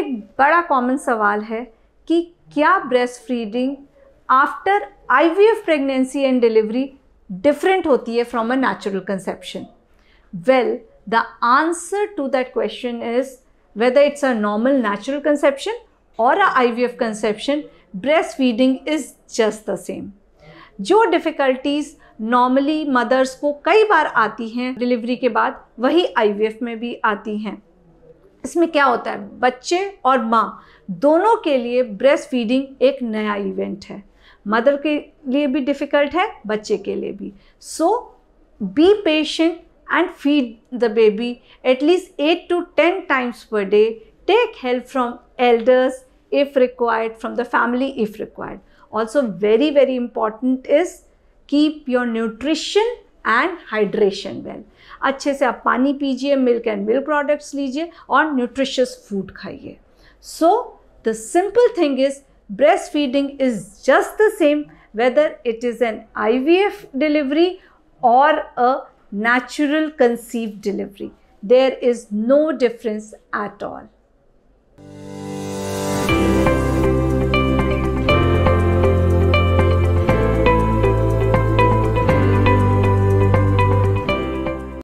एक बड़ा कॉमन सवाल है कि क्या breast feeding after IVF pregnancy and delivery different होती है from a natural conception well the answer to that question is whether normal natural conception और a I V F conception breast feeding is just the same जो difficulties normally mothers को कई बार आती हैं delivery के बाद वही आईवीएफ में भी आती हैं इसमें क्या होता है बच्चे और माँ दोनों के लिए ब्रेस्ट फीडिंग एक नया इवेंट है मदर के लिए भी डिफ़िकल्ट है बच्चे के लिए भी so be patient and feed the baby at least eight to ten times per day take help from elders if required from the family if required also very very important is keep your nutrition and hydration well अच्छे से आप पानी पीजिए milk and milk products लीजिए और nutritious food खाइए so the simple thing is breast feeding is just the same whether it is an F delivery और a natural conceive delivery there is no difference at all